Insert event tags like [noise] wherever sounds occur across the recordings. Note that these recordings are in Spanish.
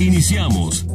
Iniciamos.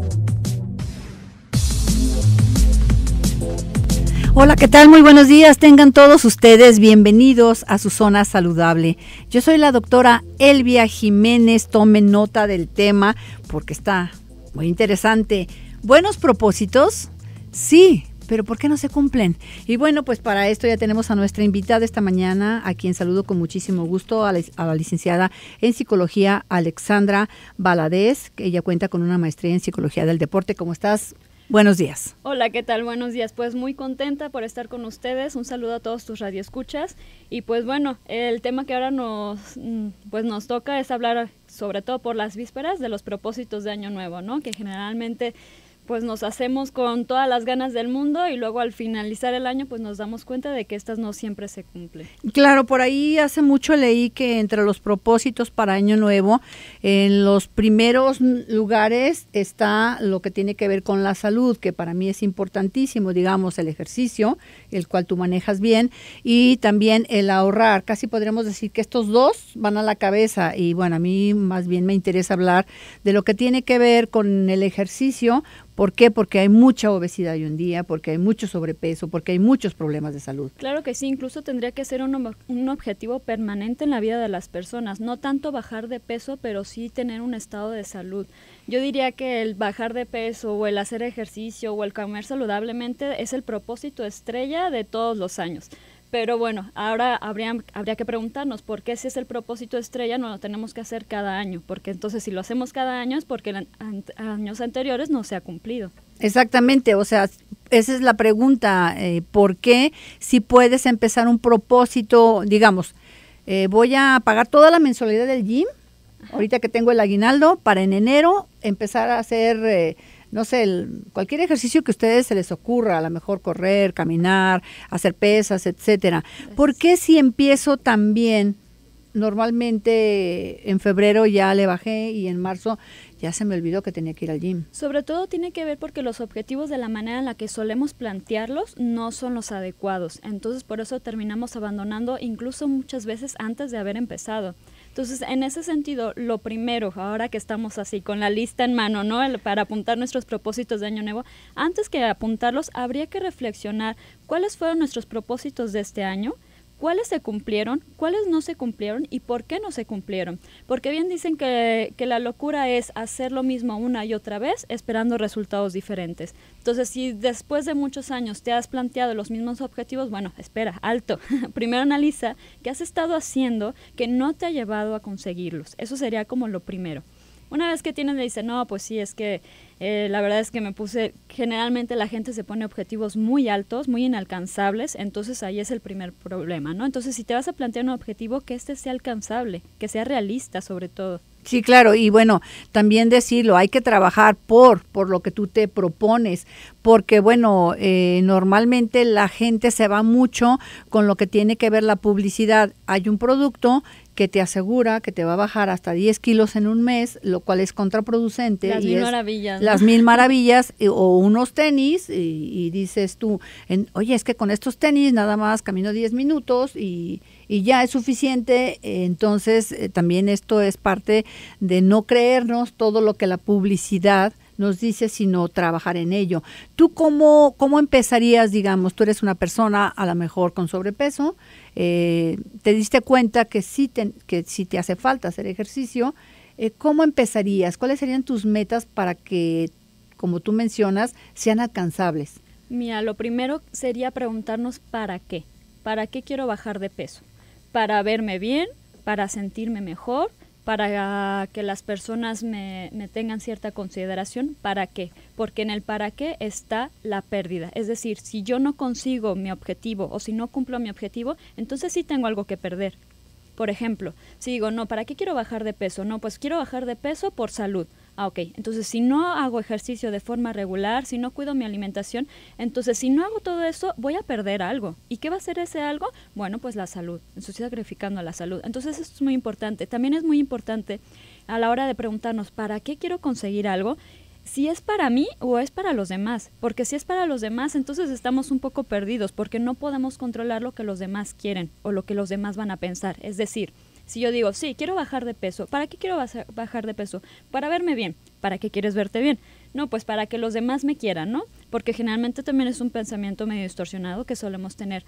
Hola, ¿qué tal? Muy buenos días. Tengan todos ustedes bienvenidos a su zona saludable. Yo soy la doctora Elvia Jiménez. Tomen nota del tema porque está muy interesante. Buenos propósitos. Sí, pero ¿por qué no se cumplen? Y bueno, pues para esto ya tenemos a nuestra invitada esta mañana, a quien saludo con muchísimo gusto, a la, licenciada en psicología Alexandra Baladés, que ella cuenta con una maestría en psicología del deporte. ¿Cómo estás? Buenos días. Hola, ¿qué tal? Buenos días. Pues muy contenta por estar con ustedes. Un saludo a todos tus radioescuchas. Y pues bueno, el tema que ahora nos, mm, pues nos toca es hablar sobre todo por las vísperas de los propósitos de Año Nuevo, ¿no? Que generalmente pues nos hacemos con todas las ganas del mundo y luego al finalizar el año pues nos damos cuenta de que estas no siempre se cumplen. Claro, por ahí hace mucho leí que entre los propósitos para Año Nuevo, en los primeros lugares está lo que tiene que ver con la salud, que para mí es importantísimo, digamos, el ejercicio, el cual tú manejas bien, y también el ahorrar. Casi podríamos decir que estos dos van a la cabeza y bueno, a mí más bien me interesa hablar de lo que tiene que ver con el ejercicio ¿Por qué? Porque hay mucha obesidad hoy en día, porque hay mucho sobrepeso, porque hay muchos problemas de salud. Claro que sí, incluso tendría que ser un, un, objetivo permanente en la vida de las personas, no tanto bajar de peso, pero sí tener un estado de salud. Yo diría que el bajar de peso o el hacer ejercicio o el comer saludablemente es el propósito estrella de todos los años. Pero bueno, ahora habría, habría que preguntarnos por qué si es el propósito estrella no lo tenemos que hacer cada año, porque entonces si lo hacemos cada año es porque años anteriores no se ha cumplido. Exactamente, o sea, esa es la pregunta, eh, ¿por qué si puedes empezar un propósito, digamos, eh, voy a pagar toda la mensualidad del gym, ahorita que tengo el aguinaldo, para en enero empezar a hacer... Eh, no sé, el, cualquier ejercicio que a ustedes se les ocurra, a lo mejor correr, caminar, hacer pesas, etcétera. ¿Por qué si empiezo también normalmente en febrero ya le bajé y en marzo ya se me olvidó que tenía que ir al gym. Sobre todo tiene que ver porque los objetivos de la manera en la que solemos plantearlos no son los adecuados. Entonces por eso terminamos abandonando incluso muchas veces antes de haber empezado. Entonces, en ese sentido, lo primero, ahora que estamos así con la lista en mano, ¿no? para apuntar nuestros propósitos de Año Nuevo, antes que apuntarlos, habría que reflexionar cuáles fueron nuestros propósitos de este año cuáles se cumplieron, cuáles no se cumplieron y por qué no se cumplieron. Porque bien dicen que, la locura es hacer lo mismo una y otra vez esperando resultados diferentes. Entonces, si después de muchos años te has planteado los mismos objetivos, bueno, espera, alto. [laughs] Primero analiza qué has estado haciendo que no te ha llevado a conseguirlos. Eso sería como lo primero. Una vez que tienen, le dicen, no, pues sí, es que eh, la verdad es que me puse, generalmente la gente se pone objetivos muy altos, muy inalcanzables, entonces ahí es el primer problema, ¿no? Entonces, si te vas a plantear un objetivo, que este sea alcanzable, que sea realista sobre todo. Sí, claro, y bueno, también decirlo, hay que trabajar por, por lo que tú te propones, porque bueno, eh, normalmente la gente se va mucho con lo que tiene que ver la publicidad. Hay un producto, que te asegura que te va a bajar hasta 10 kilos en un mes, lo cual es contraproducente. Las mil maravillas. Las mil [laughs] maravillas o unos tenis y, dices tú, en, oye, es que con estos tenis nada más camino 10 minutos y, y ya es suficiente. Entonces eh, también esto es parte de no creernos todo lo que la publicidad nos dice, sino trabajar en ello. ¿Tú cómo, cómo empezarías, digamos, tú eres una persona a lo mejor con sobrepeso? Eh, te diste cuenta que si te, te hace falta hacer ejercicio, eh, ¿cómo empezarías? ¿Cuáles serían tus metas para que, como tú mencionas, sean alcanzables? Mira, lo primero sería preguntarnos para qué. ¿Para qué quiero bajar de peso? ¿Para verme bien? ¿Para sentirme mejor? para que las personas me, tengan cierta consideración. ¿Para qué? Porque en el para qué está la pérdida. Es decir, si yo no consigo mi objetivo o si no cumplo mi objetivo, entonces sí tengo algo que perder. Por ejemplo, si digo, no, ¿para qué quiero bajar de peso? No, pues quiero bajar de peso por salud. Ah, ok. Entonces, si no hago ejercicio de forma regular, si no cuido mi alimentación, entonces si no hago todo eso, voy a perder algo. ¿Y qué va a ser ese algo? Bueno, pues la salud. Estoy sacrificando la salud. Entonces, esto es muy importante. También es muy importante a la hora de preguntarnos, ¿para qué quiero conseguir algo? si es para mí o es para los demás. Porque si es para los demás, entonces estamos un poco perdidos porque no podemos controlar lo que los demás quieren o lo que los demás van a pensar. Es decir, si yo digo, sí, quiero bajar de peso, ¿para qué quiero bajar de peso? Para verme bien. ¿Para qué quieres verte bien? No, pues para que los demás me quieran, ¿no? Porque generalmente también es un pensamiento medio distorsionado que solemos tener.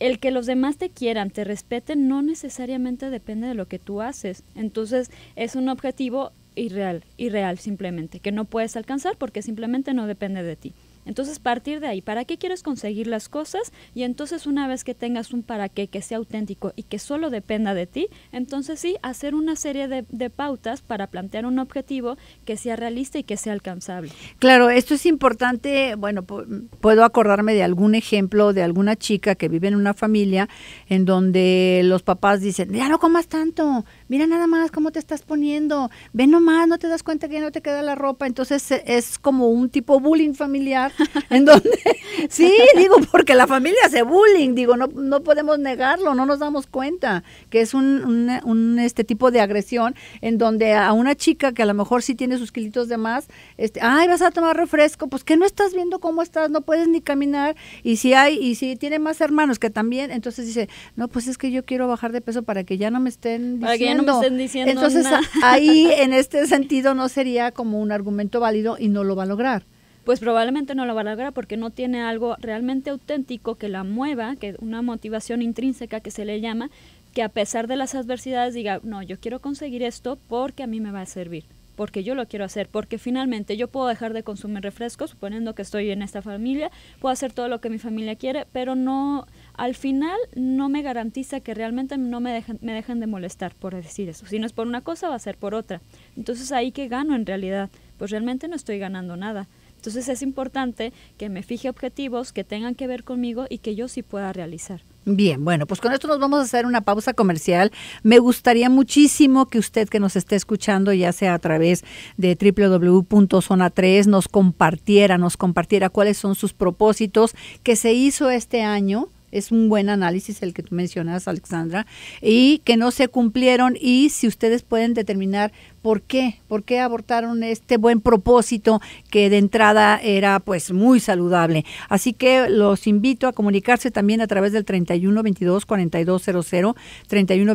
El que los demás te quieran, te respeten, no necesariamente depende de lo que tú haces. Entonces es un objetivo irreal, irreal simplemente, que no puedes alcanzar porque simplemente no depende de ti. Entonces, partir de ahí, ¿para qué quieres conseguir las cosas? Y entonces, una vez que tengas un para qué que sea auténtico y que solo dependa de ti, entonces sí, hacer una serie de, de pautas para plantear un objetivo que sea realista y que sea alcanzable. Claro, esto es importante. Bueno, puedo acordarme de algún ejemplo de alguna chica que vive en una familia en donde los papás dicen, ya no comas tanto, mira nada más cómo te estás poniendo, ve nomás, no te das cuenta que ya no te queda la ropa. Entonces eh, es como un tipo bullying familiar, [laughs] en donde, [laughs] sí, digo, porque la familia hace bullying, digo, no, no podemos negarlo, no nos damos cuenta que es un, este tipo de agresión en donde a una chica que a lo mejor sí tiene sus kilitos de más, este, ay, vas a tomar refresco, pues que no estás viendo cómo estás, no puedes ni caminar, y si hay, y si tiene más hermanos que también, entonces dice, no, pues es que yo quiero bajar de peso para que ya no me estén diciendo, no me estén diciendo Entonces ahí [laughs] en este sentido no sería como un argumento válido y no lo va a lograr pues probablemente no lo va a lograr porque no tiene algo realmente auténtico que la mueva, que una motivación intrínseca que se le llama, que a pesar de las adversidades diga, no, yo quiero conseguir esto porque a mí me va a servir, porque yo lo quiero hacer, porque finalmente yo puedo dejar de consumir refrescos, suponiendo que estoy en esta familia, puedo hacer todo lo que mi familia quiere, pero no, al final no me garantiza que realmente no me dejen, me dejen de molestar por decir eso. Si no es por una cosa, va a ser por otra. Entonces ahí que gano en realidad, pues realmente no estoy ganando nada. Entonces es importante que me fije objetivos que tengan que ver conmigo y que yo sí pueda realizar. Bien, bueno, pues con esto nos vamos a hacer una pausa comercial. Me gustaría muchísimo que usted que nos esté escuchando, ya sea a través de www.zona3, nos compartiera, nos compartiera cuáles son sus propósitos que se hizo este año es un buen análisis el que tú mencionas, Alexandra, y que no se cumplieron y si ustedes pueden determinar por qué, por qué abortaron este buen propósito que de entrada era pues muy saludable. Así que los invito a comunicarse también a través del 31 22 42 00, 31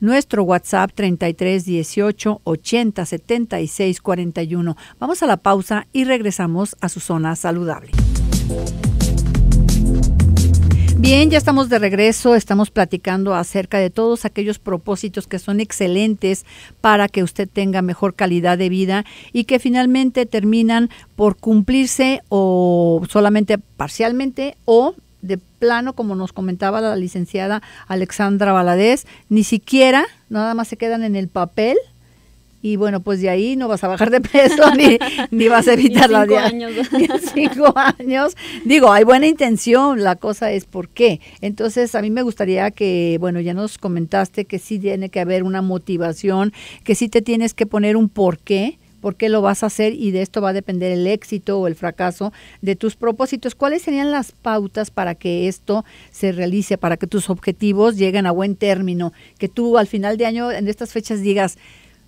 nuestro WhatsApp 33 18 80 76 41. Vamos a la pausa y regresamos a su zona saludable. Bien, ya estamos de regreso, estamos platicando acerca de todos aquellos propósitos que son excelentes para que usted tenga mejor calidad de vida y que finalmente terminan por cumplirse o solamente parcialmente o de plano, como nos comentaba la licenciada Alexandra Valadez, ni siquiera, nada más se quedan en el papel, y bueno, pues de ahí no vas a bajar de peso [laughs] ni, ni, vas a evitar la años [laughs] cinco años. Digo, hay buena intención, la cosa es por qué. Entonces, a mí me gustaría que, bueno, ya nos comentaste que sí tiene que haber una motivación, que sí te tienes que poner un por qué por qué lo vas a hacer y de esto va a depender el éxito o el fracaso de tus propósitos. ¿Cuáles serían las pautas para que esto se realice, para que tus objetivos lleguen a buen término? Que tú al final de año, en estas fechas, digas,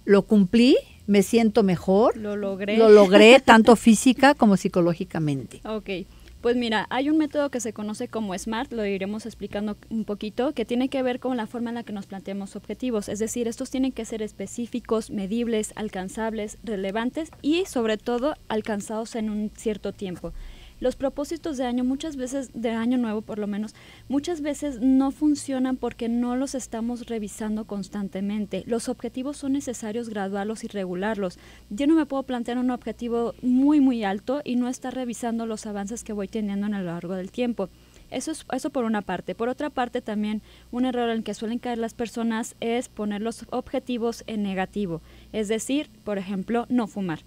lo cumplí, me siento mejor. Lo logré. Lo logré [laughs] tanto física como psicológicamente. Ok. Pues mira, hay un método que se conoce como SMART, lo iremos explicando un poquito, que tiene que ver con la forma en la que nos planteamos objetivos. Es decir, estos tienen que ser específicos, medibles, alcanzables, relevantes y sobre todo alcanzados en un cierto tiempo los propósitos de año muchas veces, de año nuevo por lo menos, muchas veces no funcionan porque no los estamos revisando constantemente. Los objetivos son necesarios graduarlos y regularlos. Yo no me puedo plantear un objetivo muy, muy alto y no estar revisando los avances que voy teniendo a lo largo del tiempo. Eso, es, eso por una parte. Por otra parte, también un error en que suelen caer las personas es poner los objetivos en negativo. Es decir, por ejemplo, no fumar.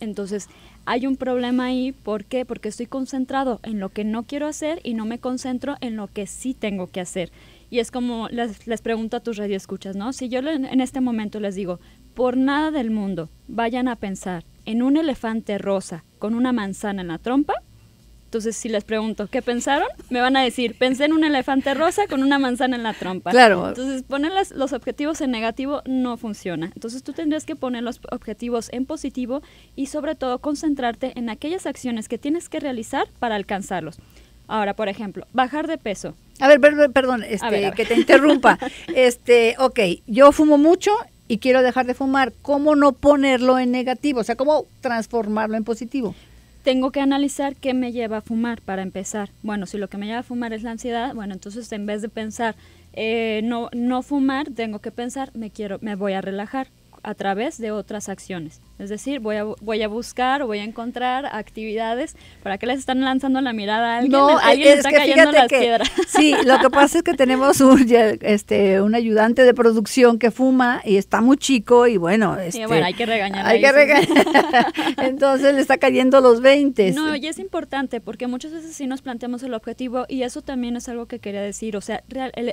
Entonces, hay un problema ahí. ¿Por qué? Porque estoy concentrado en lo que no quiero hacer y no me concentro en lo que sí tengo que hacer. Y es como les, pregunto a tus escuchas ¿no? Si yo en este momento les digo, por nada del mundo, vayan a pensar en un elefante rosa con una manzana en la trompa, entonces, si les pregunto, ¿qué pensaron? Me van a decir, pensé en un elefante rosa con una manzana en la trompa. Claro. Entonces, poner los objetivos en negativo no funciona. Entonces, tú tendrías que poner los objetivos en positivo y, sobre todo, concentrarte en aquellas acciones que tienes que realizar para alcanzarlos. Ahora, por ejemplo, bajar de peso. A ver, perdón, este, que te interrumpa. [laughs] este, ok, yo fumo mucho y quiero dejar de fumar. ¿Cómo no ponerlo en negativo? O sea, ¿cómo transformarlo en positivo? tengo que analizar qué me lleva a fumar para empezar. Bueno, si lo que me lleva a fumar es la ansiedad, bueno, entonces en vez de pensar eh, no, no fumar, tengo que pensar, me quiero, me voy a relajar a través de otras acciones. Es decir, voy a, voy a buscar o voy a encontrar actividades. ¿Para que les están lanzando la mirada a alguien? No, ¿Alguien está cayendo las [laughs] Sí, lo que pasa es que tenemos un, este, un ayudante de producción que fuma y está muy chico y bueno. Este, hay que regañar. Hay que regañar. [laughs] Entonces le está cayendo los 20. No, y es importante porque muchas veces sí nos planteamos el objetivo y eso también es algo que quería decir. O sea,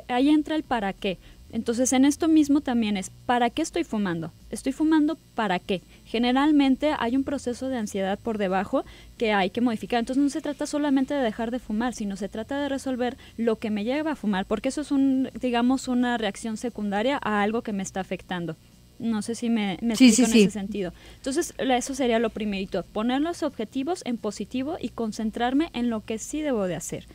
ahí entra el para qué. Entonces en esto mismo también es, ¿para qué estoy fumando? ¿Estoy fumando para qué? Generalmente hay un proceso de ansiedad por debajo que hay que modificar. Entonces no se trata solamente de dejar de fumar, sino se trata de resolver lo que me lleva a fumar, porque eso es digamos, una reacción secundaria a algo que me está afectando. No sé si me, me explico en ese sentido. Entonces, eso sería lo primerito, poner los objetivos en positivo y concentrarme en lo que sí debo de hacer.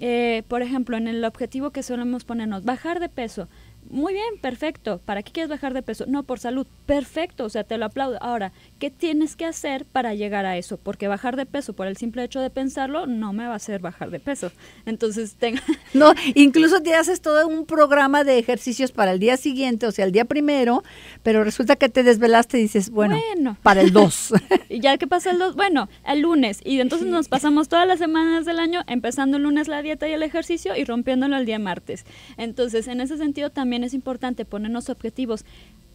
Eh, por ejemplo, en el objetivo que solemos ponernos, bajar de peso muy bien, perfecto. ¿Para qué quieres bajar de peso? No, por salud. Perfecto, o sea, te lo aplaudo. Ahora, ¿qué tienes que hacer para llegar a eso? Porque bajar de peso por el simple hecho de pensarlo no me va a hacer bajar de peso. Entonces, [laughs] No, incluso te haces todo un programa de ejercicios para el día siguiente, o sea, el día primero, pero resulta que te desvelaste y dices, bueno, para el 2. [laughs] ¿Y ya qué pasa el 2? Bueno, el lunes. Y entonces nos pasamos todas las semanas del año empezando el lunes la dieta y el ejercicio y rompiéndolo el día martes. Entonces, en ese sentido también es importante ponernos objetivos.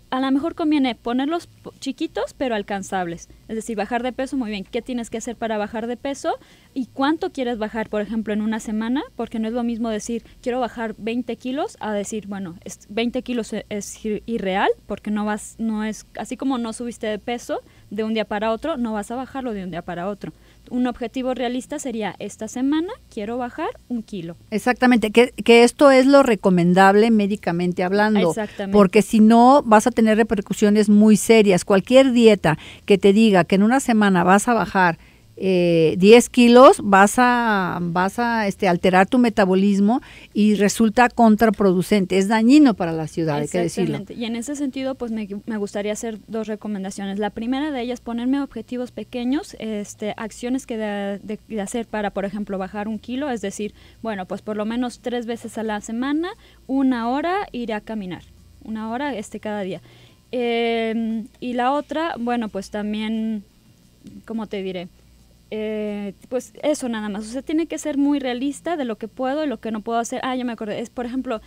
A lo mejor conviene ponerlos chiquitos pero alcanzables. Es decir, bajar de peso, muy bien, ¿qué tienes que hacer para bajar de peso? ¿Y cuánto quieres bajar, por ejemplo, en una semana? Porque no es lo mismo decir, quiero bajar 20 kilos, a decir, bueno, 20 kilos e-, es irreal, porque no vas, no es, así como no subiste de peso de un día para otro, no vas a bajarlo de un día para otro un objetivo realista sería esta semana quiero bajar un kilo. Exactamente, que, esto es lo recomendable médicamente hablando, Exactamente. porque si no vas a tener repercusiones muy serias. Cualquier dieta que te diga que en una semana vas a bajar 10 eh, kilos, vas a, vas a este, alterar tu metabolismo y resulta contraproducente, es dañino para la ciudad, hay que Y en ese sentido, pues me, gustaría hacer dos recomendaciones. La primera de ellas, ponerme objetivos pequeños, este, acciones que hacer para, por ejemplo, bajar un kilo, es decir, bueno, pues por lo menos tres veces a la semana, una hora iré a caminar, una hora este, cada día. Em, y la otra, bueno, pues también, ¿cómo te diré? Eh, pues eso nada más. O sea, tiene que ser muy realista de lo que puedo y lo que no puedo hacer. Ah, ya me acordé. Es, por ejemplo,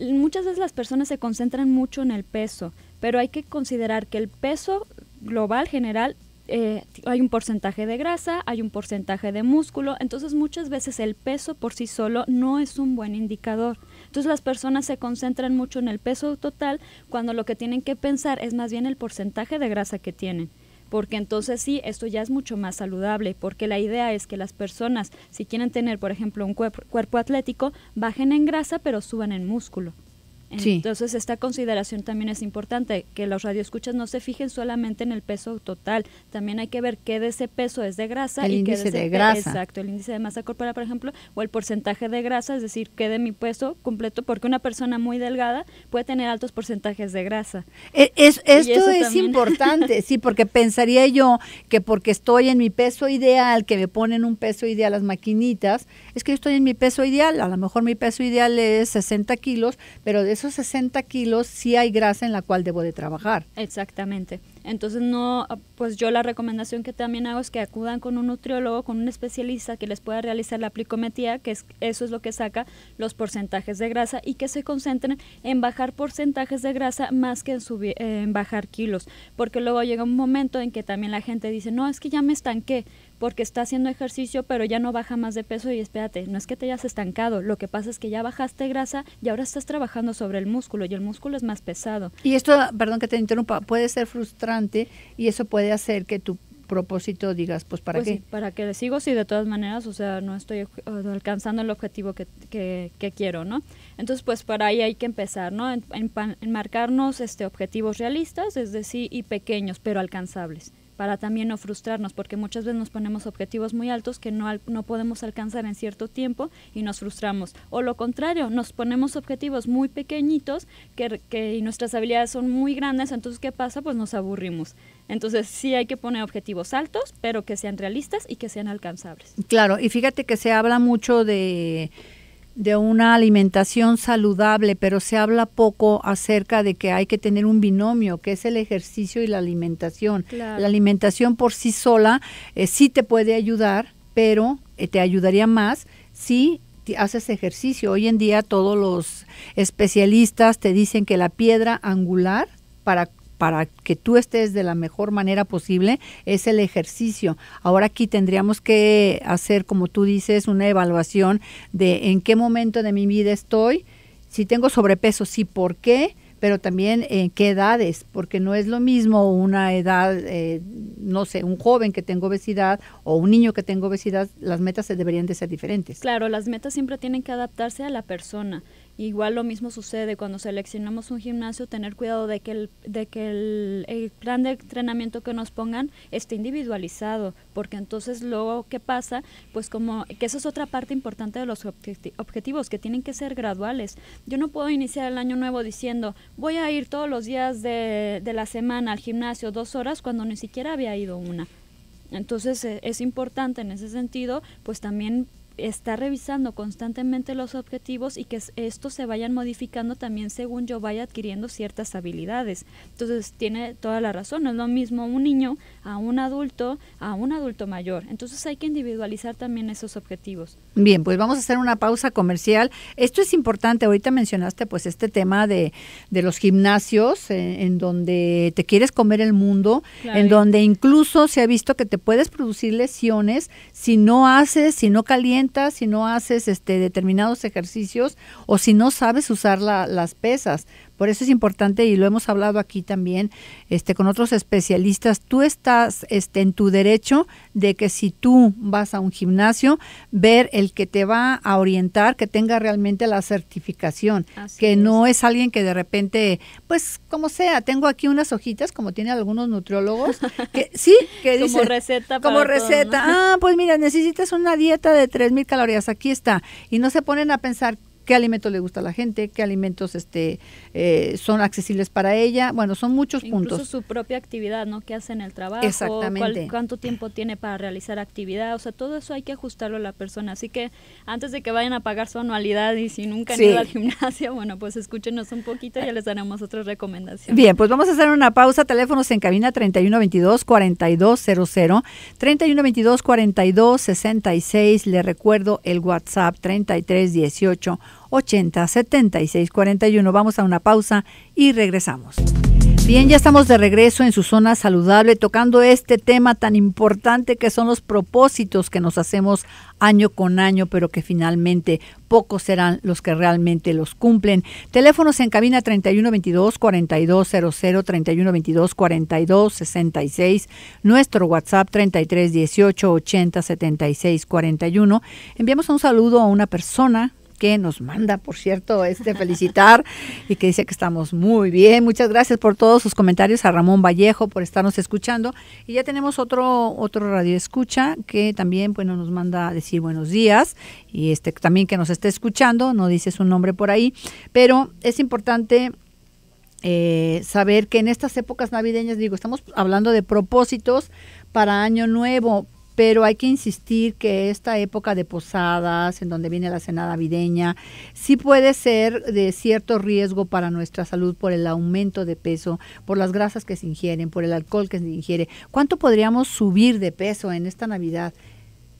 muchas veces las personas se concentran mucho en el peso, pero hay que considerar que el peso global general eh, hay un porcentaje de grasa, hay un porcentaje de músculo, entonces muchas veces el peso por sí solo no es un buen indicador. Entonces las personas se concentran mucho en el peso total cuando lo que tienen que pensar es más bien el porcentaje de grasa que tienen porque entonces sí, esto ya es mucho más saludable, porque la idea es que las personas, si quieren tener, por ejemplo, un cuerpo, atlético, bajen en grasa pero suban en músculo. Entonces esta consideración también es importante, que los radioescuchas no se fijen solamente en el peso total, también hay que ver qué de ese peso es de grasa. El y índice qué de, de grasa. Exacto, el índice de masa corporal, por ejemplo, o el porcentaje de grasa, es decir, qué de mi peso completo, porque una persona muy delgada puede tener altos porcentajes de grasa. E, es, esto es importante, [laughs] sí, porque pensaría yo que porque estoy en mi peso ideal, que me ponen un peso ideal las maquinitas, es que yo estoy en mi peso ideal, a lo mejor mi peso ideal es 60 kilos, pero de eso 60 kilos si hay grasa en la cual debo de trabajar. Exactamente. Entonces no, pues yo la recomendación que también hago es que acudan con un nutriólogo, con un especialista que les pueda realizar la aplicometría, que es, eso es lo que saca los porcentajes de grasa y que se concentren en bajar porcentajes de grasa más que en, subir, eh, en bajar kilos, porque luego llega un momento en que también la gente dice, no, es que ya me estanqué, porque está haciendo ejercicio, pero ya no baja más de peso y espérate, no es que te hayas estancado, lo que pasa es que ya bajaste grasa y ahora estás trabajando sobre el músculo y el músculo es más pesado. Y esto, perdón que te interrumpa, puede ser frustrante y eso puede hacer que tu propósito digas, pues para pues qué. para que le sigo si sí, de todas maneras, o sea, no estoy alcanzando el objetivo que, que, quiero, ¿no? Entonces, pues para ahí hay que empezar, ¿no? En, enmarcarnos este, objetivos realistas, es decir, y pequeños, pero alcanzables para también no frustrarnos, porque muchas veces nos ponemos objetivos muy altos que no, podemos alcanzar en cierto tiempo y nos frustramos. O lo contrario, nos ponemos objetivos muy pequeñitos que, que y nuestras habilidades son muy grandes, entonces ¿qué pasa? Pues nos aburrimos. Entonces sí hay que poner objetivos altos, pero que sean realistas y que sean alcanzables. Claro, y fíjate que se habla mucho de de una alimentación saludable, pero se habla poco acerca de que hay que tener un binomio, que es el ejercicio y la alimentación. La alimentación por sí sola eh, sí te puede ayudar, pero eh, te ayudaría más si haces ejercicio. Hoy en día todos los especialistas te dicen que la piedra angular para para que tú estés de la mejor manera posible es el ejercicio. Ahora aquí tendríamos que hacer, como tú dices, una evaluación de en qué momento de mi vida estoy, si tengo sobrepeso, sí, por qué, pero también en eh, qué edades, porque no es lo mismo una edad, eh, no sé, un joven que tengo obesidad o un niño que tengo obesidad, las metas deberían de ser diferentes. Claro, las metas siempre tienen que adaptarse a la persona. Igual lo mismo sucede cuando seleccionamos un gimnasio, tener cuidado de que el, de que el, plan de entrenamiento que nos pongan esté individualizado, porque entonces luego qué pasa, pues como que esa es otra parte importante de los objetivos, que tienen que ser graduales. Yo no puedo iniciar el año nuevo diciendo voy a ir todos los días de, de la semana al gimnasio dos horas cuando ni siquiera había ido una. Entonces eh, es importante en ese sentido, pues también está revisando constantemente los objetivos y que estos se vayan modificando también según yo vaya adquiriendo ciertas habilidades. Entonces tiene toda la razón, no es lo mismo un niño a un adulto, a un adulto mayor. Entonces hay que individualizar también esos objetivos. Bien, pues vamos a hacer una pausa comercial. Esto es importante, ahorita mencionaste pues este tema de, los gimnasios eh, en, donde te quieres comer el mundo, en donde incluso se ha visto que te puedes producir lesiones si no haces, si no calientas, si no haces este, determinados ejercicios o si no sabes usar las pesas. Por eso es importante y lo hemos hablado aquí también este, con otros especialistas. Tú estás este, en tu derecho de que si tú vas a un gimnasio, ver el que te va a orientar, que tenga realmente la certificación, que no es alguien que de repente, pues como sea, tengo aquí unas hojitas como tienen algunos nutriólogos, que [laughs] sí, que dicen, como receta. Para como receta. Ah, pues mira, necesitas una dieta de 3.000 calorías, aquí está. Y no se ponen a pensar qué alimento le gusta a la gente, qué alimentos este eh, son accesibles para ella. Bueno, son muchos Incluso puntos. su propia actividad, ¿no? ¿Qué hace en el trabajo? Exactamente. ¿Cuánto tiempo tiene para realizar actividad? O sea, todo eso hay que ajustarlo a la persona. Así que antes de que vayan a pagar su anualidad y si nunca han ido al gimnasio, [laughs] bueno, pues escúchenos un poquito y ya les daremos otras recomendaciones. Bien, pues vamos a hacer una pausa. Teléfonos en cabina 3122-4200, 3122-4266. Le recuerdo el WhatsApp 3318 80 76 41. Vamos a una pausa y regresamos. Bien, ya estamos de regreso en su zona saludable tocando este tema tan importante que son los propósitos que nos hacemos año con año, pero que finalmente pocos serán los que realmente los cumplen. Teléfonos en cabina 3122-4200, 3122-4266, nuestro WhatsApp 3318 41 Enviamos un saludo a una persona que nos manda, por cierto, este felicitar y que dice que estamos muy bien. Muchas gracias por todos sus comentarios a Ramón Vallejo por estarnos escuchando. Y ya tenemos otro otro radio escucha que también bueno nos manda a decir buenos días y este también que nos esté escuchando, no dice su nombre por ahí, pero es importante eh, saber que en estas épocas navideñas, digo, estamos hablando de propósitos para Año Nuevo, pero hay que insistir que esta época de posadas, en donde viene la cena navideña, sí puede ser de cierto riesgo para nuestra salud por el aumento de peso, por las grasas que se ingieren, por el alcohol que se ingiere. ¿Cuánto podríamos subir de peso en esta Navidad?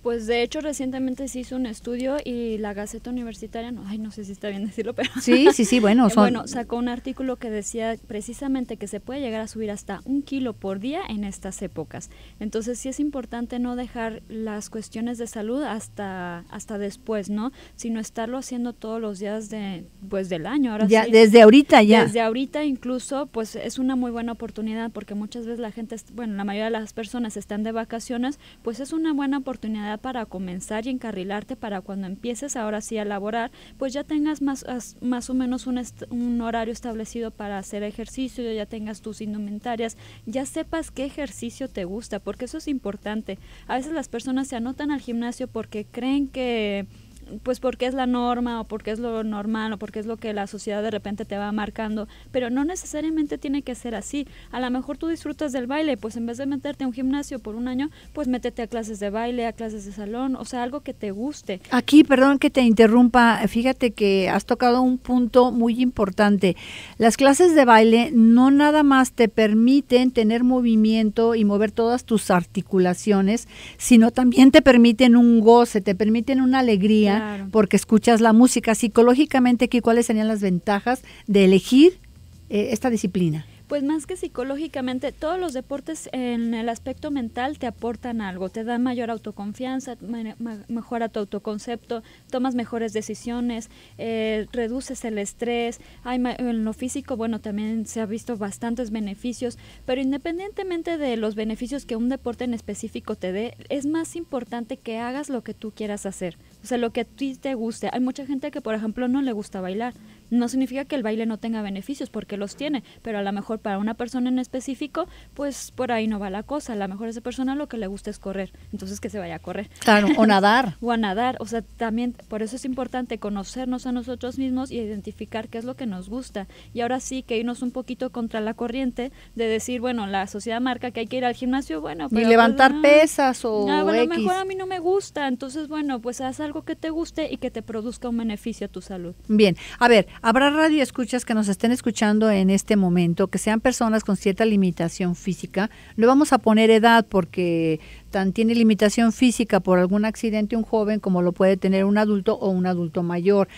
Pues de hecho recientemente se hizo un estudio y la Gaceta Universitaria, no, ay, no sé si está bien decirlo, pero... Sí, sí, sí, [laughs] bueno, eh, Bueno, sacó un artículo que decía precisamente que se puede llegar a subir hasta un kilo por día en estas épocas. Entonces sí es importante no dejar las cuestiones de salud hasta, hasta después, ¿no? Sino estarlo haciendo todos los días de, pues, del año. Ahora desde ahorita ya. Desde ahorita incluso, pues es una muy buena oportunidad porque muchas veces la gente, bueno, la mayoría de las personas están de vacaciones, pues es una buena oportunidad para comenzar y encarrilarte para cuando empieces ahora sí a laborar, pues ya tengas más, más o menos un, un horario establecido para hacer ejercicio, ya tengas tus indumentarias, ya sepas qué ejercicio te gusta, porque eso es importante. A veces las personas se anotan al gimnasio porque creen que pues porque es la norma o porque es lo normal o porque es lo que la sociedad de repente te va marcando, pero no necesariamente tiene que ser así. A lo mejor tú disfrutas del baile, pues en vez de meterte a un gimnasio por un año, pues métete a clases de baile, a clases de salón, o sea, algo que te guste. Aquí, perdón que te interrumpa, fíjate que has tocado un punto muy importante. Las clases de baile no nada más te permiten tener movimiento y mover todas tus articulaciones, sino también te permiten un goce, te permiten una alegría porque escuchas la música. Psicológicamente ¿cuáles serían las ventajas de elegir eh, esta disciplina? Pues más que psicológicamente, todos los deportes en el aspecto mental te aportan algo, te dan mayor autoconfianza, mejora tu autoconcepto, tomas mejores decisiones, eh, reduces el estrés, en lo físico, bueno, también se ha visto bastantes beneficios, pero independientemente de los beneficios que un deporte en específico te dé, es más importante que hagas lo que tú quieras hacer. O sea, lo que a ti te guste. Hay mucha gente que, por ejemplo, no le gusta bailar, no significa que el baile no tenga beneficios, porque los tiene, pero a lo mejor para una persona en específico, pues por ahí no va la cosa. A lo mejor a esa persona lo que le gusta es correr, entonces que se vaya a correr. Claro, o nadar. [laughs] o a nadar. O sea, también por eso es importante conocernos a nosotros mismos y identificar qué es lo que nos gusta. Y ahora sí que irnos un poquito contra la corriente de decir, bueno, la sociedad marca que hay que ir al gimnasio, bueno, pues, levantar pesas o. Ah, a lo mejor a mí no me gusta. Entonces, bueno, pues haz algo que te guste y que te produzca un beneficio a tu salud. Bien, a ver, Habrá radio escuchas que nos estén escuchando en este momento, que sean personas con cierta limitación física. No vamos a poner edad porque tan tiene limitación física por algún accidente un joven como lo puede tener un adulto o un adulto mayor.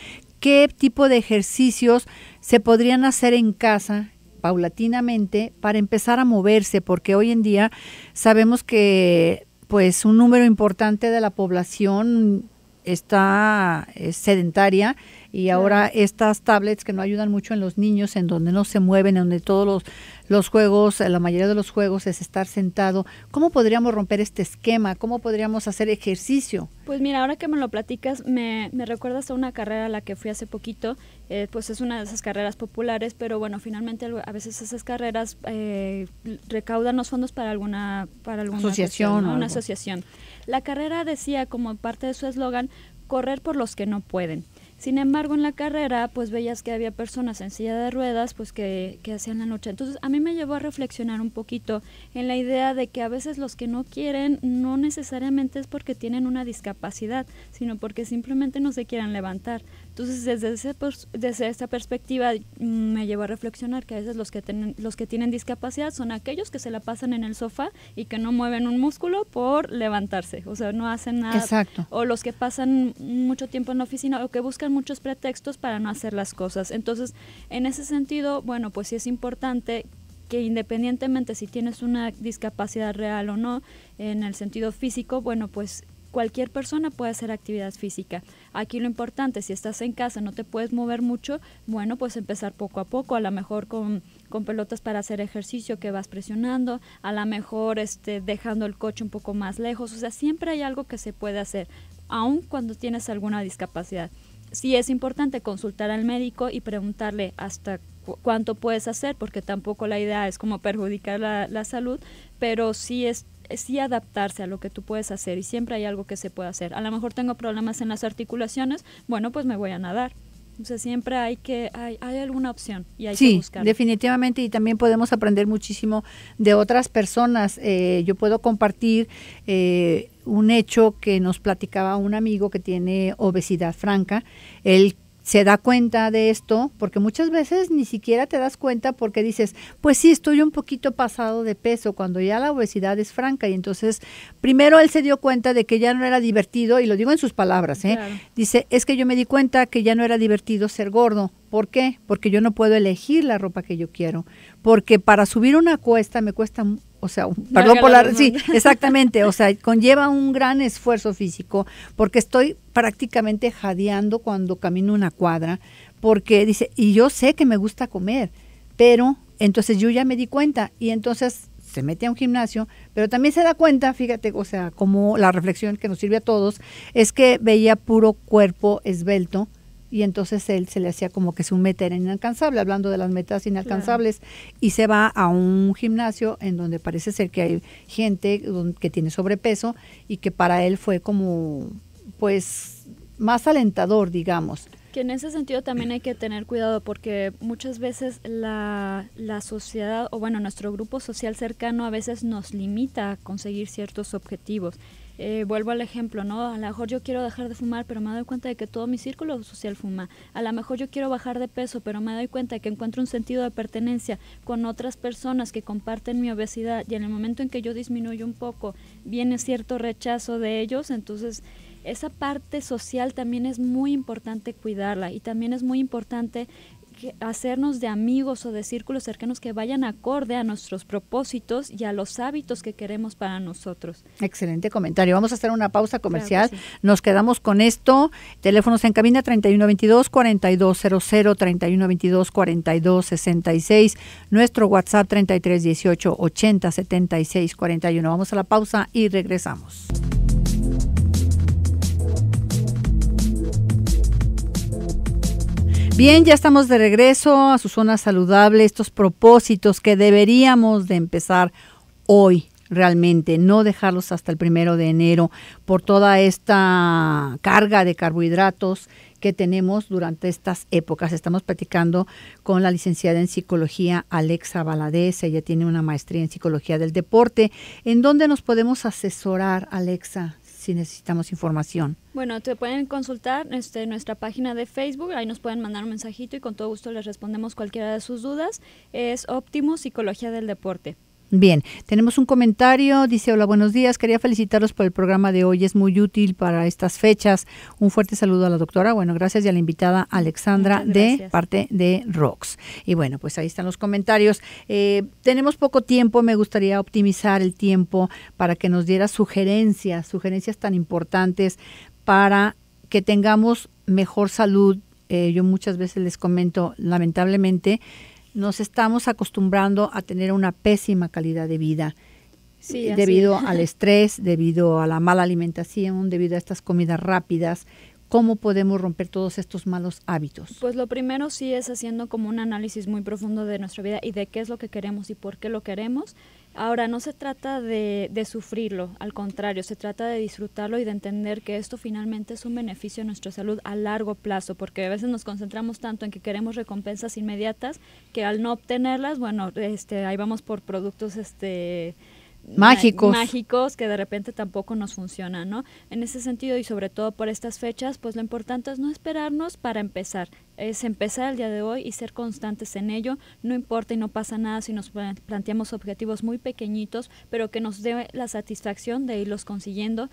¿Qué tipo de ejercicios se podrían hacer en casa paulatinamente para empezar a moverse? Porque hoy en día sabemos que pues un número importante de la población está eh, sedentaria y ahora estas tablets que no ayudan mucho en los niños, en donde no se mueven, en donde todos los, juegos, eh, la mayoría de los juegos es estar sentado. ¿Cómo podríamos romper este esquema? ¿Cómo podríamos hacer ejercicio? Pues mira, ahora que me lo platicas, me, recuerdas a una carrera a la que fui hace poquito. Eh, pues es una de esas carreras populares, pero bueno, finalmente a veces esas carreras eh, recaudan los fondos para alguna, para alguna asociación. Una asociación. La carrera decía como parte de su eslogan, correr por los que no pueden. Sin embargo, en la carrera, pues veías que había personas en silla de ruedas, pues que, que hacían la noche. Entonces, a mí me llevó a reflexionar un poquito en la idea de que a veces los que no quieren no necesariamente es porque tienen una discapacidad, sino porque simplemente no se quieran levantar. Entonces, desde, ese, desde esta perspectiva mm, me llevo a reflexionar que a veces los que, los que tienen discapacidad son aquellos que se la pasan en el sofá y que no mueven un músculo por levantarse, o sea, no hacen nada. Exacto. O los que pasan mucho tiempo en la oficina o que buscan muchos pretextos para no hacer las cosas. Entonces, en ese sentido, bueno, pues sí es importante que independientemente si tienes una discapacidad real o no, en el sentido físico, bueno, pues cualquier persona puede hacer actividad física. Aquí lo importante, si estás en casa, no te puedes mover mucho, bueno, pues empezar poco a poco, a lo mejor con, con pelotas para hacer ejercicio que vas presionando, a lo mejor este, dejando el coche un poco más lejos, o sea, siempre hay algo que se puede hacer, aun cuando tienes alguna discapacidad. Sí es importante consultar al médico y preguntarle hasta cuánto puedes hacer, porque tampoco la idea es como perjudicar la, la salud, pero sí es sí adaptarse a lo que tú puedes hacer y siempre hay algo que se puede hacer. A lo mejor tengo problemas en las articulaciones, bueno, pues me voy a nadar. O sea, siempre hay que, hay, alguna opción y hay que buscarla. definitivamente, y también podemos aprender muchísimo de otras personas. Eh, yo puedo compartir eh, un hecho que nos platicaba un amigo que tiene obesidad franca. Él se da cuenta de esto, porque muchas veces ni siquiera te das cuenta porque dices, pues sí, estoy un poquito pasado de peso, cuando ya la obesidad es franca. Y entonces, primero él se dio cuenta de que ya no era divertido, y lo digo en sus palabras, ¿eh? dice, es que yo me di cuenta que ya no era divertido ser gordo. ¿Por qué? Porque yo no puedo elegir la ropa que yo quiero, porque para subir una cuesta me cuesta o sea, perdón por la, sí, [laughs] exactamente, o sea, conlleva un gran esfuerzo físico porque estoy prácticamente jadeando cuando camino una cuadra, porque dice, y yo sé que me gusta comer, pero entonces yo ya me di cuenta y entonces se mete a un gimnasio, pero también se da cuenta, fíjate, o sea, como la reflexión que nos sirve a todos, es que veía puro cuerpo esbelto, y entonces él se le hacía como que su meta era inalcanzable, hablando de las metas inalcanzables, y se va a un gimnasio en donde parece ser que hay gente que tiene sobrepeso y que para él fue como, pues, más alentador, digamos. Que en ese sentido también hay que tener cuidado porque muchas veces la, la sociedad o bueno, nuestro grupo social cercano a veces nos limita a conseguir ciertos objetivos eh, vuelvo al ejemplo, ¿no? A lo mejor yo quiero dejar de fumar, pero me doy cuenta de que todo mi círculo social fuma. A lo mejor yo quiero bajar de peso, pero me doy cuenta de que encuentro un sentido de pertenencia con otras personas que comparten mi obesidad y en el momento en que yo disminuyo un poco, viene cierto rechazo de ellos, entonces esa parte social también es muy importante cuidarla y también es muy importante hacernos de amigos o de círculos cercanos que vayan acorde a nuestros propósitos y a los hábitos que queremos para nosotros. Excelente comentario. Vamos a hacer una pausa comercial. Nos quedamos con esto. Teléfonos en cabina 3122-4200, 3122-4266, nuestro WhatsApp 3318-807641. Vamos a la pausa y regresamos. Bien, ya estamos de regreso a su zona saludable, estos propósitos que deberíamos de empezar hoy realmente, no dejarlos hasta el primero de enero por toda esta carga de carbohidratos que tenemos durante estas épocas. Estamos platicando con la licenciada en psicología Alexa Valadez, ella tiene una maestría en psicología del deporte. ¿En dónde nos podemos asesorar, Alexa? si necesitamos información? Bueno, te pueden consultar este, nuestra página de Facebook, ahí nos pueden mandar un mensajito y con todo gusto les respondemos cualquiera de sus dudas. Es óptimo Psicología del Deporte. Bien, tenemos un comentario, dice hola, buenos días, quería felicitarlos por el programa de hoy, es muy útil para estas fechas. Un fuerte saludo a la doctora, bueno, gracias y a la invitada Alexandra de parte de ROX. Y bueno, pues ahí están los comentarios. Eh, tenemos poco tiempo, me gustaría optimizar el tiempo para que nos diera sugerencias, sugerencias tan importantes para que tengamos mejor salud. Eh, yo muchas veces les comento, lamentablemente, nos estamos acostumbrando a tener una pésima calidad de vida. Sí, eh, debido al estrés, [laughs] debido a la mala alimentación, debido a estas comidas rápidas, ¿cómo podemos romper todos estos malos hábitos? Pues lo primero sí es haciendo como un análisis muy profundo de nuestra vida y de qué es lo que queremos y por qué lo queremos. Ahora, no se trata de, sufrirlo, al contrario, se trata de disfrutarlo y de entender que esto finalmente es un beneficio a nuestra salud a largo plazo, porque a veces nos concentramos tanto en que queremos recompensas inmediatas que al no obtenerlas, bueno, este, ahí vamos por productos este, mágicos. mágicos que de repente tampoco nos funcionan, ¿no? En ese sentido y sobre todo por estas fechas, pues lo importante es no esperarnos para empezar, es empezar el día de hoy y ser constantes en ello, no importa y no pasa nada si nos planteamos objetivos muy pequeñitos, pero que nos dé la satisfacción de irlos consiguiendo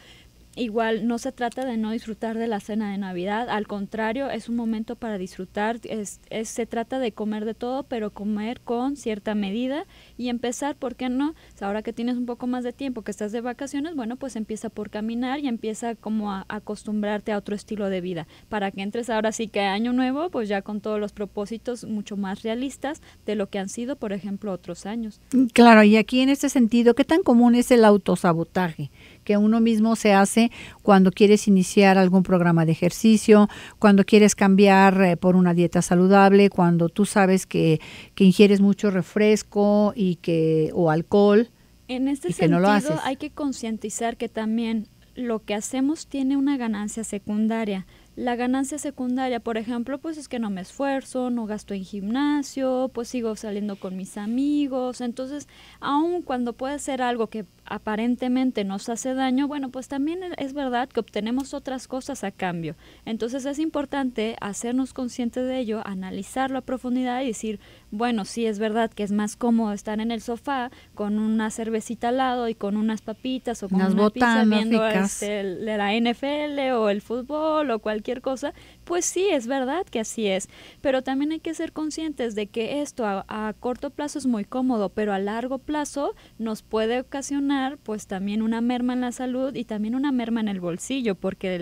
Igual no se trata de no disfrutar de la cena de Navidad, al contrario, es un momento para disfrutar, es, se trata de comer de todo, pero comer con cierta medida y empezar, ¿por qué no? ahora que tienes un poco más de tiempo, que estás de vacaciones, bueno, pues empieza por caminar y empieza como a, a acostumbrarte a otro estilo de vida, para que entres ahora sí que año nuevo, pues ya con todos los propósitos mucho más realistas de lo que han sido, por ejemplo, otros años. Claro, y aquí en este sentido, ¿qué tan común es el autosabotaje? que uno mismo se hace cuando quieres iniciar algún programa de ejercicio, cuando quieres cambiar eh, por una dieta saludable, cuando tú sabes que, ingieres mucho refresco y que, o alcohol. En este sentido, que no lo hay que concientizar que también lo que hacemos tiene una ganancia secundaria. La ganancia secundaria, por ejemplo, pues es que no me esfuerzo, no gasto en gimnasio, pues sigo saliendo con mis amigos. Entonces, aun cuando puede ser algo que aparentemente nos hace daño, bueno, pues también e, es verdad que obtenemos otras cosas a cambio. Entonces es importante hacernos conscientes de ello, analizarlo a profundidad y decir, bueno, sí es verdad que es más cómodo estar en el sofá con una cervecita al lado y con unas papitas o con unas una pizza viendo este, la NFL o el fútbol o cualquier cosa pues sí, es verdad que así es, pero también hay que ser conscientes de que esto a, corto plazo es muy cómodo, pero a largo plazo nos puede ocasionar pues también una merma en la salud y también una merma en el bolsillo, porque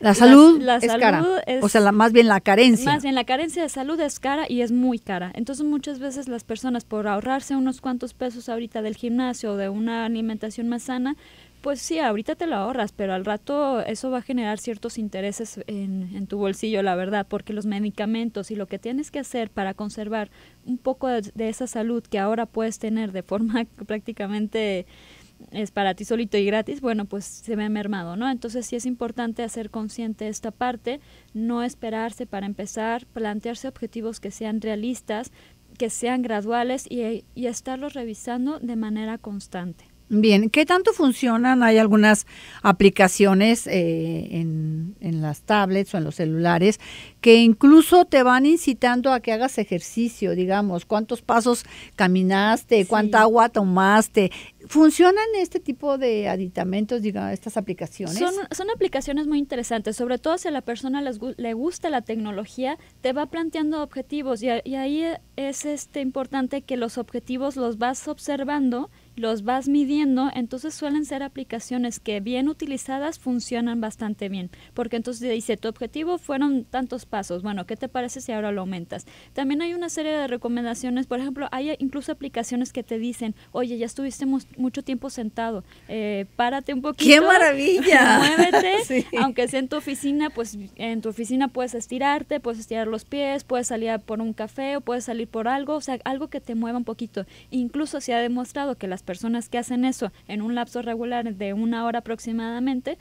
La salud, es cara. o sea, más bien la carencia. Más bien la carencia de salud es cara y es muy cara. Entonces muchas veces las personas por ahorrarse unos cuantos pesos ahorita del gimnasio o de una alimentación más sana, pues sí, ahorita te lo ahorras, pero al rato eso va a generar ciertos intereses en, tu bolsillo, la verdad, porque los medicamentos y lo que tienes que hacer para conservar un poco de, esa salud que ahora puedes tener de forma [laughs] prácticamente es para ti solito y gratis, bueno, pues se ve mermado, ¿no? Entonces sí es importante hacer consciente esta parte, no esperarse para empezar, plantearse objetivos que sean realistas, que sean graduales y estarlos revisando de manera constante. Bien, ¿qué tanto funcionan? Hay algunas aplicaciones eh, en, las tablets o en los celulares que incluso te van incitando a que hagas ejercicio, digamos, cuántos pasos caminaste, cuánta agua tomaste. ¿Funcionan este tipo de aditamentos, digamos, estas aplicaciones? Son, aplicaciones muy interesantes, sobre todo si a la persona les, le gusta la tecnología, te va planteando objetivos y, y ahí es este, importante que los objetivos los vas observando los vas midiendo, entonces suelen ser aplicaciones que bien utilizadas funcionan bastante bien, porque entonces dice, tu objetivo fueron tantos pasos, bueno, ¿qué te parece si ahora lo aumentas? También hay una serie de recomendaciones, por ejemplo, hay incluso aplicaciones que te dicen, oye, ya estuviste mucho tiempo sentado, eh, párate un poquito. ¡Qué maravilla! [laughs] muévete, [laughs] aunque sea en tu oficina, pues en tu oficina puedes estirarte, puedes estirar los pies, puedes salir por un café o puedes salir por algo, o sea, algo que te mueva un poquito. Incluso se ha demostrado que las personas que hacen eso en un lapso regular de una hora aproximadamente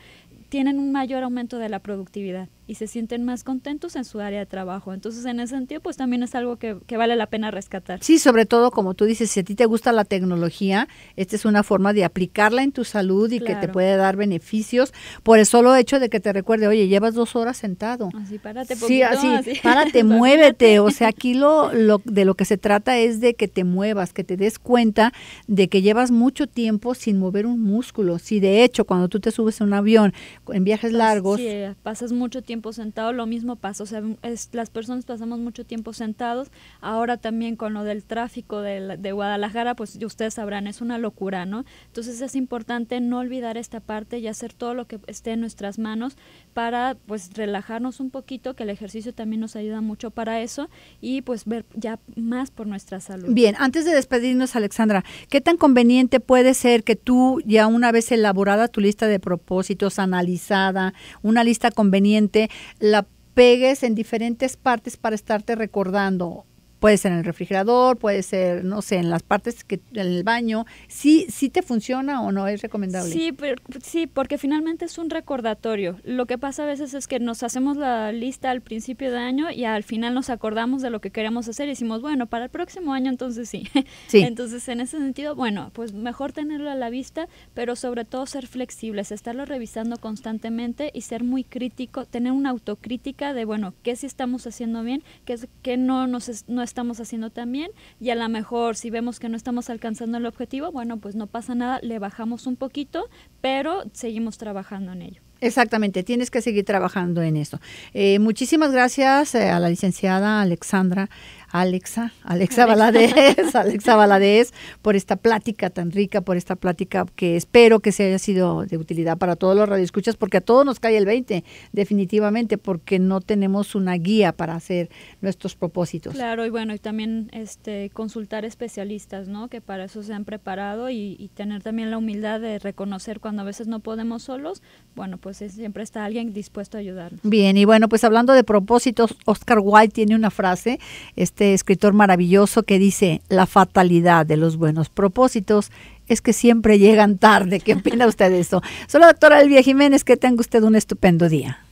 tienen un mayor aumento de la productividad y se sienten más contentos en su área de trabajo. Entonces, en ese sentido, pues también es algo que, que, vale la pena rescatar. Sí, sobre todo, como tú dices, si a ti te gusta la tecnología, esta es una forma de aplicarla en tu salud y que te puede dar beneficios por el solo hecho de que te recuerde, oye, llevas dos horas sentado. Así, párate, poquito, sí, así, párate, [laughs] [laughs] muévete. O sea, aquí lo, lo, de lo que se trata es de que te muevas, que te des cuenta de que llevas mucho tiempo sin mover un músculo. Si de hecho, cuando tú te subes a un avión en viajes largos... Sí, pasas mucho tiempo tiempo sentado, lo mismo pasa, o sea, las personas pasamos mucho tiempo sentados, ahora también con lo del tráfico de, de Guadalajara, pues ustedes sabrán, es una locura, ¿no? Entonces es importante no olvidar esta parte y hacer todo lo que esté en nuestras manos para pues relajarnos un poquito, que el ejercicio también nos ayuda mucho para eso y pues ver ya más por nuestra salud. Bien, antes de despedirnos, Alexandra, ¿qué tan conveniente puede ser que tú ya una vez elaborada tu lista de propósitos, analizada, una lista conveniente, la pegues en diferentes partes para estarte recordando puede ser en el refrigerador, puede ser, no sé, en las partes que en el baño. ¿Sí, sí te funciona o no es recomendable? Sí, pero, sí, porque finalmente es un recordatorio. Lo que pasa a veces es que nos hacemos la lista al principio de año y al final nos acordamos de lo que queremos hacer y decimos, bueno, para el próximo año entonces sí. [laughs] Entonces, en ese sentido, bueno, pues mejor tenerlo a la vista, pero sobre todo ser flexibles, estarlo revisando constantemente y ser muy crítico, tener una autocrítica de, bueno, qué sí estamos haciendo bien, qué, qué no nos no estamos haciendo también y a lo mejor si vemos que no estamos alcanzando el objetivo, bueno, pues no pasa nada, le bajamos un poquito, pero seguimos trabajando en ello. Exactamente, tienes que seguir trabajando en esto eh, muchísimas gracias eh, a la licenciada Alexandra Alexa, Alexa, [laughs] Alexa Valadez, por esta plática tan rica, por esta plática que espero que se haya sido de utilidad para todos los radioescuchas, porque a todos nos cae el 20, definitivamente, porque no tenemos una guía para hacer nuestros propósitos. Claro, y bueno, y también este, consultar especialistas, ¿no? Que para eso se han preparado y, tener también la humildad de reconocer cuando a veces no podemos solos, bueno, pues siempre está alguien dispuesto a ayudarnos. Bien, y bueno, pues hablando de propósitos, Oscar White tiene una frase, este, este escritor maravilloso que dice, la fatalidad de los buenos propósitos es que siempre llegan tarde. ¿Qué opina [laughs] usted de eso? Soy doctora Elvia Jiménez, que tenga usted un estupendo día.